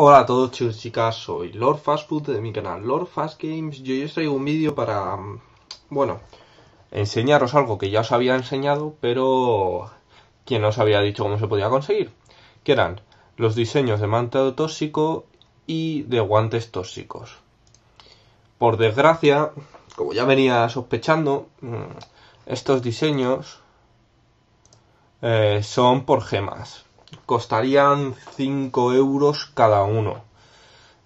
Hola a todos chicos y chicas, soy Lord Fast de mi canal Lord Fast Games yo hoy os traigo un vídeo para, mm, bueno, enseñaros algo que ya os había enseñado, pero quien os había dicho cómo se podía conseguir, que eran los diseños de manteo tóxico y de guantes tóxicos. Por desgracia, como ya venía sospechando, mm, estos diseños eh, son por gemas, costarían 5 euros cada uno.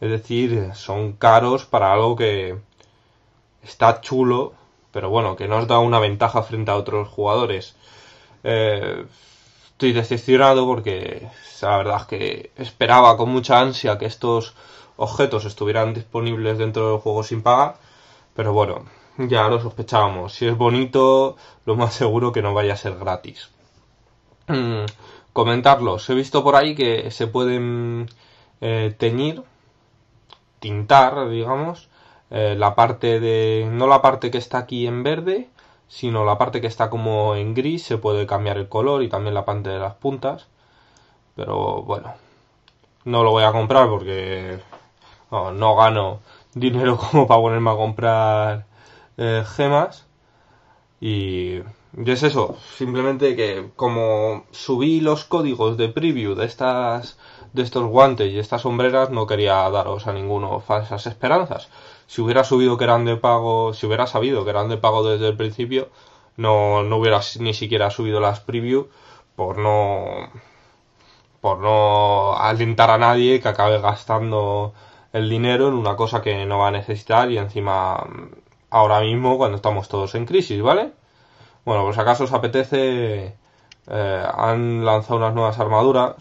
Es decir, son caros para algo que está chulo, pero bueno, que nos da una ventaja frente a otros jugadores. Eh, estoy decepcionado porque la verdad es que esperaba con mucha ansia que estos objetos estuvieran disponibles dentro del juego sin pagar pero bueno, ya lo sospechábamos. Si es bonito, lo más seguro que no vaya a ser gratis. Mm, comentarlos. He visto por ahí que se pueden eh, teñir, tintar, digamos, eh, la parte de... no la parte que está aquí en verde, sino la parte que está como en gris, se puede cambiar el color y también la parte de las puntas. Pero bueno, no lo voy a comprar porque no, gano dinero como para ponerme a comprar eh, gemas. Y, es eso, simplemente que como subí los códigos de preview de estas de estos guantes y estas sombreras no quería daros a ninguno falsas esperanzas. Si hubiera subido que eran de pago, si hubiera sabido que eran de pago desde el principio, no, no hubiera ni siquiera subido las preview por no por no alentar a nadie que acabe gastando el dinero en una cosa que no va a necesitar y encima ahora mismo cuando estamos todos en crisis, ¿vale? Bueno, pues acaso os apetece... Eh, han lanzado unas nuevas armaduras.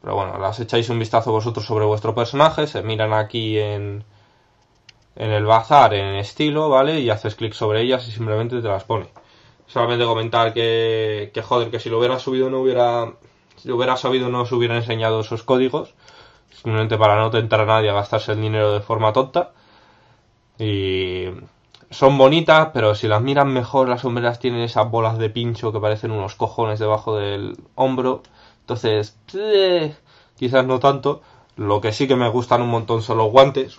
Pero bueno, las echáis un vistazo vosotros sobre vuestro personaje. Se miran aquí en, en el bazar, en estilo, ¿vale? Y haces clic sobre ellas y simplemente te las pone. Solamente comentar que, que joder, que si lo hubiera subido no hubiera... Si lo hubiera sabido no os hubiera enseñado esos códigos. Simplemente para no tentar a nadie a gastarse el dinero de forma tonta. Y son bonitas, pero si las miras mejor, las sombreras tienen esas bolas de pincho que parecen unos cojones debajo del hombro. Entonces, eh, quizás no tanto. Lo que sí que me gustan un montón son los guantes.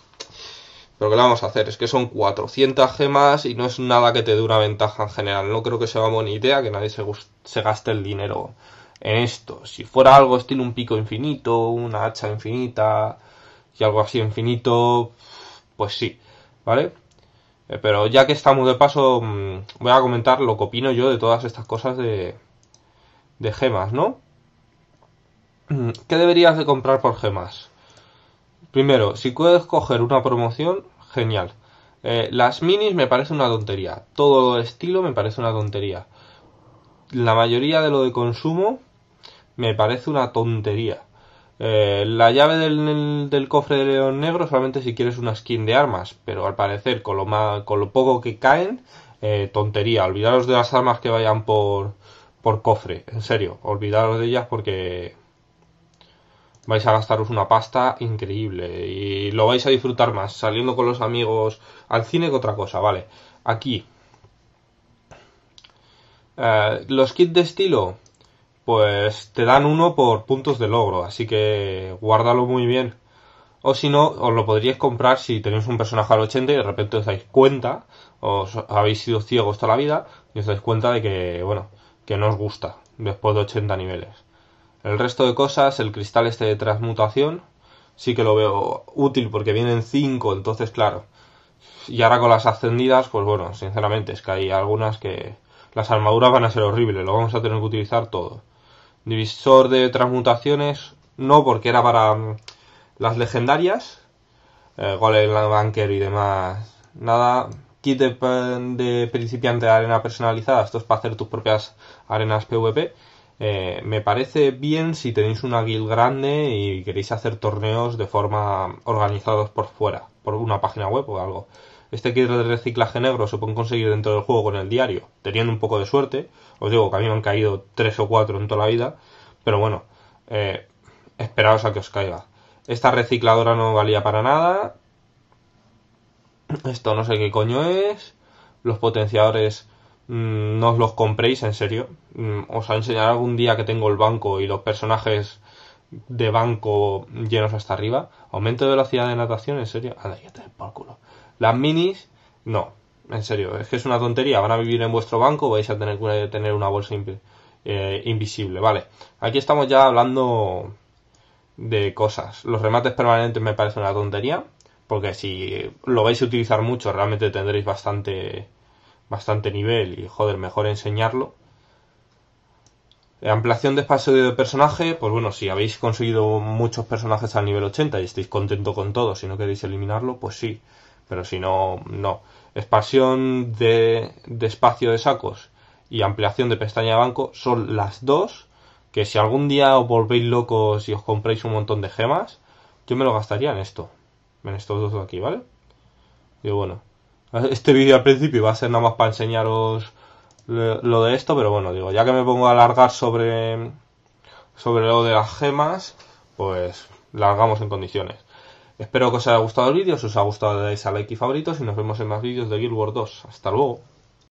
Pero que vamos a hacer? Es que son 400 gemas y no es nada que te dé una ventaja en general. No creo que sea buena idea que nadie se, se gaste el dinero en esto. Si fuera algo estilo un pico infinito, una hacha infinita y algo así infinito, pues sí. ¿vale? Eh, pero ya que estamos de paso, mm, voy a comentar lo que opino yo de todas estas cosas de, gemas, ¿no? Mm, ¿Qué deberías de comprar por gemas? Primero, si puedes coger una promoción, genial. Eh, las minis me parece una tontería. Todo estilo me parece una tontería. La mayoría de lo de consumo me parece una tontería. Eh, la llave del, cofre de león negro solamente si quieres una skin de armas, pero al parecer con lo, poco que caen, eh, tontería. Olvidaros de las armas que vayan por, cofre, en serio, olvidaros de ellas porque vais a gastaros una pasta increíble y lo vais a disfrutar más saliendo con los amigos al cine que otra cosa, ¿vale? Aquí. Eh, los kits de estilo, pues te dan uno por puntos de logro, así que guárdalo muy bien. O si no, os lo podríais comprar si tenéis un personaje al 80 y de repente os dais cuenta, os habéis sido ciegos toda la vida y os dais cuenta de que, bueno, que no os gusta después de 80 niveles. El resto de cosas, el cristal este de transmutación, sí que lo veo útil porque vienen 5, entonces claro. Y ahora con las ascendidas, pues bueno, sinceramente es que hay algunas que las armaduras van a ser horribles, lo vamos a tener que utilizar todo. Divisor de transmutaciones, no, porque era para mm, las legendarias. Eh, la Banker y demás. Nada. Kit de, principiante de arena personalizada. Esto es para hacer tus propias arenas PvP. Eh, me parece bien si tenéis una guild grande y queréis hacer torneos de forma organizados por fuera, por una página web o algo este kit de reciclaje negro se pueden conseguir dentro del juego con el diario, teniendo un poco de suerte. Os digo que a mí me han caído tres o cuatro en toda la vida, pero bueno, eh, esperaos a que os caiga. Esta recicladora no valía para nada. Esto no sé qué coño es. Los potenciadores mm, no os los compréis, en serio. Mm, os enseñar algún día que tengo el banco y los personajes de banco llenos hasta arriba. Aumento de velocidad de natación, en serio. Anda, ya te por las minis, no. En serio, es que es una tontería. Van a vivir en vuestro banco, vais a tener que tener una bolsa eh, invisible. Vale, aquí estamos ya hablando de cosas. Los remates permanentes me parece una tontería, porque si lo vais a utilizar mucho, realmente tendréis bastante, bastante nivel y joder, mejor enseñarlo. Ampliación de espacio de personaje, pues bueno, si habéis conseguido muchos personajes al nivel 80 y estáis contento con todo, si no queréis eliminarlo, pues sí pero si no, no. Expansión de, espacio de sacos y ampliación de pestaña de banco son las dos que si algún día os volvéis locos y os compréis un montón de gemas, yo me lo gastaría en esto, en estos dos de aquí, ¿vale? Y bueno, este vídeo al principio va a ser nada más para enseñaros lo de esto, pero bueno, digo, ya que me pongo a alargar sobre, sobre lo de las gemas, pues largamos en condiciones. Espero que os haya gustado el vídeo, si os ha gustado le dais a like y favoritos y nos vemos en más vídeos de Guild Wars 2. Hasta luego.